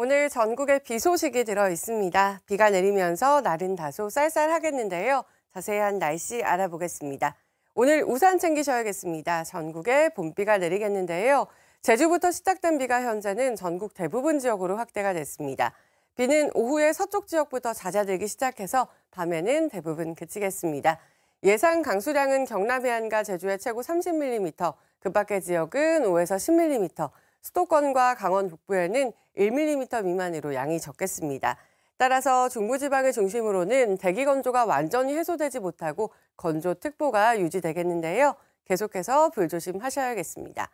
오늘 전국에 비 소식이 들어 있습니다. 비가 내리면서 날은 다소 쌀쌀하겠는데요. 자세한 날씨 알아보겠습니다. 오늘 우산 챙기셔야겠습니다. 전국에 봄비가 내리겠는데요. 제주부터 시작된 비가 현재는 전국 대부분 지역으로 확대가 됐습니다. 비는 오후에 서쪽 지역부터 잦아들기 시작해서 밤에는 대부분 그치겠습니다. 예상 강수량은 경남 해안과 제주의 최고 30mm, 그 밖의 지역은 5에서 10mm, 수도권과 강원 북부에는 1mm 미만으로 양이 적겠습니다. 따라서 중부지방을 중심으로는 대기 건조가 완전히 해소되지 못하고 건조특보가 유지되겠는데요. 계속해서 불조심하셔야겠습니다.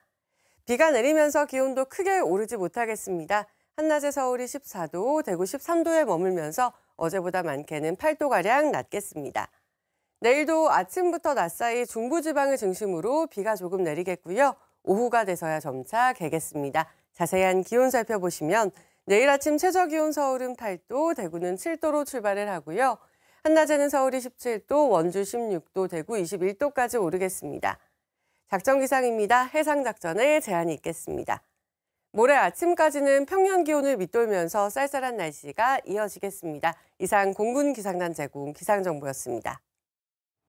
비가 내리면서 기온도 크게 오르지 못하겠습니다. 한낮에 서울이 14도, 대구 13도에 머물면서 어제보다 많게는 8도가량 낮겠습니다. 내일도 아침부터 낮 사이 중부지방을 중심으로 비가 조금 내리겠고요. 오후가 돼서야 점차 개겠습니다. 자세한 기온 살펴보시면 내일 아침 최저 기온 서울은 8도, 대구는 7도로 출발을 하고요. 한낮에는 서울이 17도, 원주 16도, 대구 21도까지 오르겠습니다. 작전 기상입니다. 해상 작전에 제한이 있겠습니다. 모레 아침까지는 평년 기온을 밑돌면서 쌀쌀한 날씨가 이어지겠습니다. 이상 공군 기상단 제공 기상정보였습니다.